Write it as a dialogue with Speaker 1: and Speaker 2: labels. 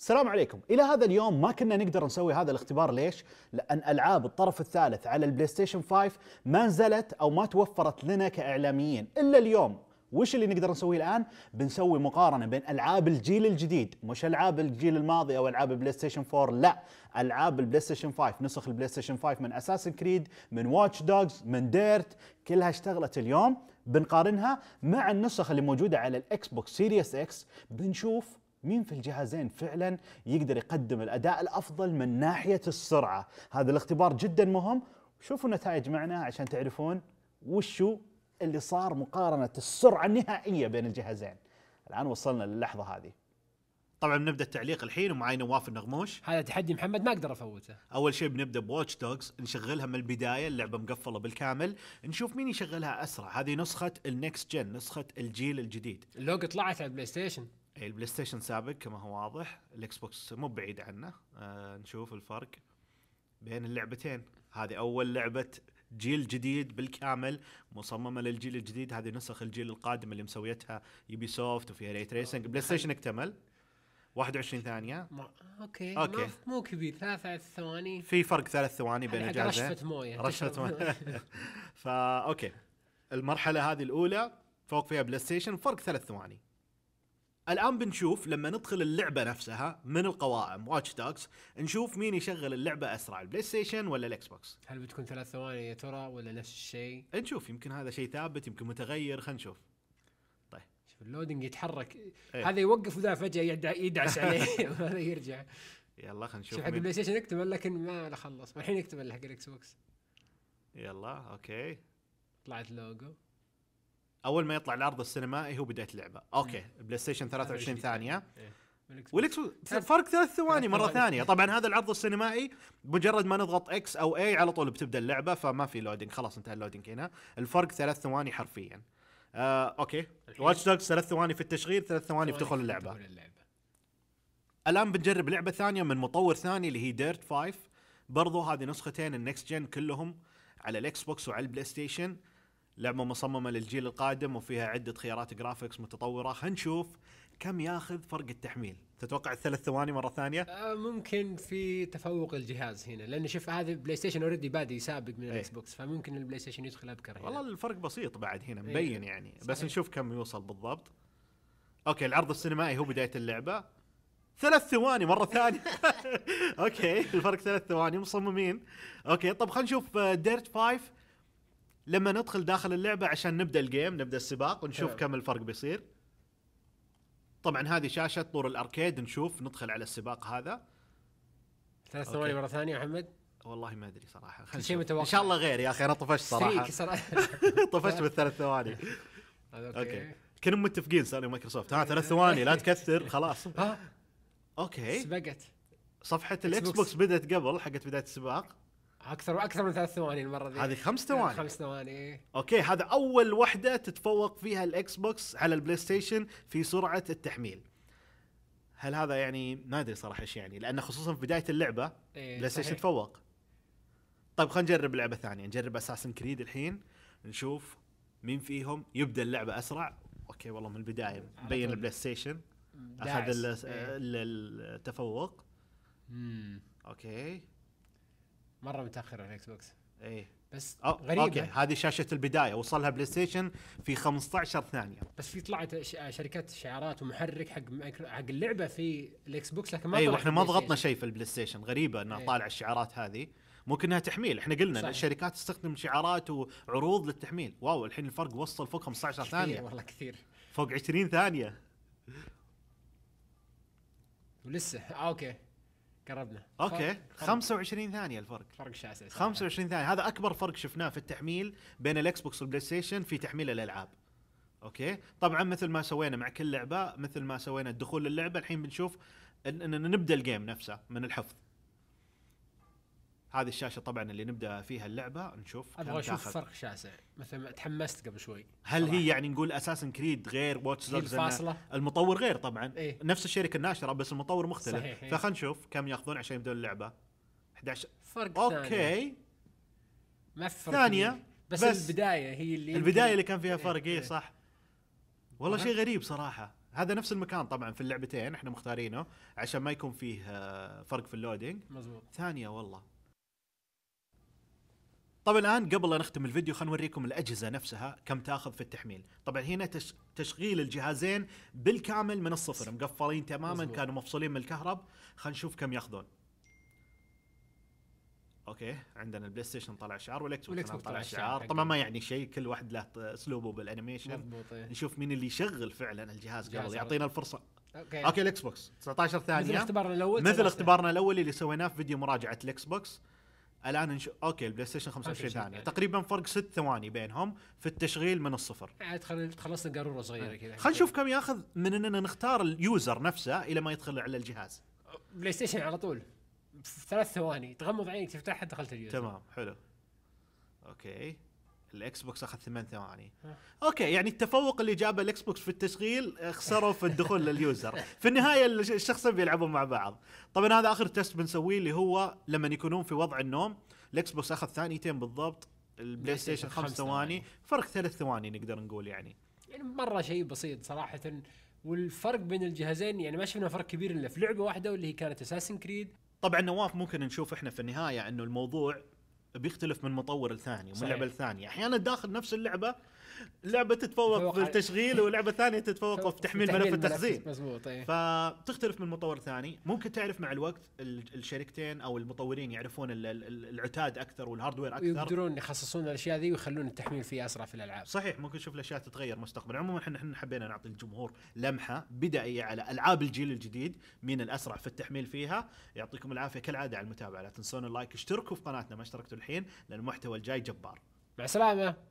Speaker 1: السلام عليكم الى هذا اليوم ما كنا نقدر نسوي هذا الاختبار ليش لان العاب الطرف الثالث على البلاي ستيشن 5 ما نزلت او ما توفرت لنا كاعلاميين الا اليوم وش اللي نقدر نسويه الان؟ بنسوي مقارنه بين العاب الجيل الجديد، مش العاب الجيل الماضي او العاب البلاي ستيشن 4، لا، العاب البلاي ستيشن 5، نسخ البلاي ستيشن 5 من اساسن كريد، من واتش دوجز، من ديرت، كلها اشتغلت اليوم، بنقارنها مع النسخ اللي موجوده على الاكس بوكس سيريس اكس، بنشوف مين في الجهازين فعلا يقدر يقدم الاداء الافضل من ناحيه السرعه هذا الاختبار جدا مهم شوفوا النتائج معنا عشان تعرفون وشو اللي صار مقارنه السرعه النهائيه بين الجهازين الان وصلنا للحظه هذه طبعا بنبدا التعليق الحين ومعاي نواف النغموش هذا تحدي محمد ما اقدر افوته اول شيء بنبدا بواتش دوجز نشغلها من البدايه اللعبه مقفله بالكامل نشوف مين يشغلها اسرع هذه نسخه النكست جن نسخه الجيل الجديد اللوجو طلعت على البلاي ستيشن البلاي يعني ستيشن سابق كما هو واضح الاكس بوكس مو بعيد عنه آه نشوف الفرق بين اللعبتين هذه اول لعبه جيل جديد بالكامل مصممه للجيل الجديد هذه نسخ الجيل القادم اللي مسويتها يبي سوفت وفيها ري تريسنج بلاي ستيشن اكتمل 21 ثانيه ما. اوكي اوكي
Speaker 2: مو كبير ثلاث ثواني في فرق ثلاث ثواني بين الجهازين رشفه مويه رشفه مويه
Speaker 1: فا اوكي المرحله هذه الاولى فوق فيها بلاي ستيشن فرق ثلاث ثواني الان بنشوف لما ندخل اللعبه نفسها من القوائم واتش دوكس نشوف مين يشغل اللعبه اسرع البلاي ستيشن ولا الاكس بوكس
Speaker 2: هل بتكون ثلاث ثواني يا ترى ولا نفس الشيء نشوف يمكن هذا شيء ثابت يمكن متغير خلينا نشوف طيب شوف اللودنج يتحرك ايه. هذا يوقف وذا فجاه يدع... يدعس عليه وهذا يرجع يلا خلينا نشوف حق البلاي ستيشن يكتمل لكن ما خلص الحين يكتمل حق
Speaker 1: الاكس بوكس يلا اوكي طلعت لوجو اول ما يطلع العرض السينمائي هو بدايه اللعبه اوكي بلاي ستيشن 23 ثانيه إيه. والاكس فرق ثلاث ثواني مره ثانيه طبعا هذا العرض السينمائي مجرد ما نضغط اكس او اي على طول بتبدا اللعبه فما في لودينج خلاص انتهى اللودينج هنا الفرق ثلاث ثواني حرفيا آه، اوكي واتش دوجز ثلاث ثواني في التشغيل ثلاث ثواني في دخول اللعبه الان بنجرب لعبه ثانيه من مطور ثاني اللي هي ديرت 5 برضو هذه نسختين النكست جن كلهم على الاكس بوكس وعلى البلاي ستيشن لعبه مصممه للجيل القادم وفيها عده خيارات جرافيكس متطوره خلينا نشوف كم ياخذ فرق التحميل تتوقع الثلاث ثواني مره ثانيه آه ممكن في تفوق الجهاز هنا لان شوف هذا بلاي ستيشن اوريدي بادي يسابق من الاكس إيه. بوكس فممكن البلاي ستيشن يدخل ابكر هنا. والله الفرق بسيط بعد هنا إيه، مبين يعني صحيح. بس نشوف كم يوصل بالضبط اوكي العرض السينمائي هو بدايه اللعبه ثلاث ثواني مره ثانيه اوكي الفرق ثلاث ثواني مصممين اوكي طب خلينا نشوف ديرت آه، فايف لما ندخل داخل اللعبه عشان نبدا الجيم نبدا السباق ونشوف إيه. كم الفرق بيصير طبعا هذه شاشه طور الاركيد نشوف ندخل على السباق هذا ثلاث ثواني مره ثانيه محمد والله ما ادري صراحه كل شيء متوقع ان شاء الله غير يا اخي انا طفشت صراحه صراحه طفشت بالثلاث ثواني
Speaker 2: اوكي
Speaker 1: كنا متفقين سوني ومايكروسوفت ها ثلاث ثواني لا تكثر خلاص اوكي سبقت صفحه الاكس بوكس بدات قبل حقت بدايه السباق اكثر اكثر من ثلاث ثواني المره دي هذه خمس ثواني خمس
Speaker 2: ثواني
Speaker 1: اوكي هذا اول وحده تتفوق فيها الاكس بوكس على البلاي ستيشن في سرعه التحميل هل هذا يعني ما ادري صراحه ايش يعني لان خصوصا في بدايه اللعبه
Speaker 2: إيه بلاي ستيشن
Speaker 1: تفوق طيب خلينا نجرب لعبه ثانيه نجرب اساسن كريد الحين نشوف مين فيهم يبدا اللعبه اسرع اوكي والله من البدايه بين البلاي ستيشن اخذ إيه. التفوق امم اوكي مره متاخر على
Speaker 2: الاكس بوكس ايه بس غريبه اوكي هذه
Speaker 1: شاشه البدايه وصلها بلاي ستيشن في 15 ثانيه
Speaker 2: بس في طلعت شركات شعارات ومحرك حق حق اللعبه في الاكس بوكس لكن ما ايوه احنا ما ضغطنا شيء
Speaker 1: في البلاي ستيشن غريبه انها أيه. الشعارات هذه ممكن انها تحميل احنا قلنا صحيح. الشركات تستخدم شعارات وعروض للتحميل واو الحين الفرق وصل فوق 15 ثانيه والله كثير فوق 20 ثانيه ولسه آه اوكي قربنا اوكي فرق. 25 ثانيه الفرق فرق شاسع 25 ثانيه هذا اكبر فرق شفناه في التحميل بين الاكس بوكس والبلاي ستيشن في تحميل الالعاب اوكي طبعا مثل ما سوينا مع كل لعبه مثل ما سوينا الدخول للعبه الحين بنشوف ان نبدا الجيم نفسه من الحفظ هذه الشاشه طبعا اللي نبدا فيها اللعبه نشوف ابغى اشوف فرق
Speaker 2: شاسع مثلا تحمست قبل شوي
Speaker 1: هل صراحة. هي يعني نقول اساسن كريد غير واتش دوجز المطور غير طبعا إيه؟ نفس الشركه الناشره بس المطور مختلف صحيح إيه؟ فخلينا نشوف كم ياخذون عشان يبدون اللعبه 11 فرق اوكي ما في ثانيه بس, بس
Speaker 2: البدايه هي اللي البدايه اللي
Speaker 1: كان فيها إيه، فرق اي إيه صح والله شيء غريب صراحه هذا نفس المكان طبعا في اللعبتين احنا مختارينه عشان ما يكون فيه آه، فرق في اللودينج مزبوط ثانيه والله طبعا الان قبل لا نختم الفيديو خلينا نوريكم الاجهزه نفسها كم تاخذ في التحميل طبعا هنا تشغيل الجهازين بالكامل من الصفر مقفلين تماما مزبوط. كانوا مفصولين من الكهرب خلينا نشوف كم ياخذون اوكي عندنا البلاي ستيشن طلع شعار والاكس بوكس طلع شعار طبعا ما يعني شيء كل واحد له اسلوبه بالانيميشن مضبوط إيه. نشوف مين اللي يشغل فعلا الجهاز قبل يعطينا الفرصه اوكي اوكي الاكس بوكس 19 ثانيه مثل اختبارنا الاول مثل اختبارنا الاول اللي سويناه في فيديو مراجعه الاكس بوكس الان نش... اوكي البلاي ستيشن 25 ثانيه يعني؟ تقريبا فرق ست ثواني بينهم في التشغيل من الصفر عاد يعني خلصنا قاروره صغيره كذا خلينا نشوف كم ياخذ من اننا نختار اليوزر نفسه الى ما يدخل على الجهاز
Speaker 2: بلاي ستيشن على طول ثلاث ثواني تغمض عينك تفتحها دخلت
Speaker 1: اليوزر تمام حلو اوكي الاكس بوكس اخذ ثمان ثواني اوكي يعني التفوق اللي جابه الاكس بوكس في التشغيل آه، خسروا في الدخول لليوزر في النهايه الشخصين بيلعبون مع بعض طبعا هذا اخر تست بنسويه اللي هو لما يكونون في وضع النوم الاكس بوكس اخذ ثانيتين بالضبط البلاي ستيشن خمس ثواني فرق ثلاث ثواني نقدر نقول يعني
Speaker 2: يعني مره شيء بسيط صراحه والفرق بين الجهازين يعني ما شفنا فرق كبير الا في
Speaker 1: لعبه واحده واللي هي كانت اساسن كريد طبعا نواف ممكن نشوف احنا في النهايه انه الموضوع بيختلف من مطور لثاني ومن لعبه لثانيه احيانا داخل نفس اللعبه لعبه تتفوق في التشغيل ولعبه ثانيه تتفوق في تحميل ملف التخزين مضبوط ايه. فتختلف من مطور ثاني ممكن تعرف مع الوقت الشركتين او المطورين يعرفون العتاد اكثر والهاردوير اكثر يقدرون يخصصون الاشياء ذي ويخلون التحميل فيه اسرع في الالعاب صحيح ممكن نشوف الاشياء تتغير مستقبلا عموما احنا حبينا نعطي الجمهور لمحه بدائيه على العاب الجيل الجديد مين الاسرع في التحميل فيها يعطيكم العافيه كالعاده على المتابعه لا تنسون اللايك اشتركوا في قناتنا ما اشتركتوا الحين لان المحتوى الجاي جبار مع السلامه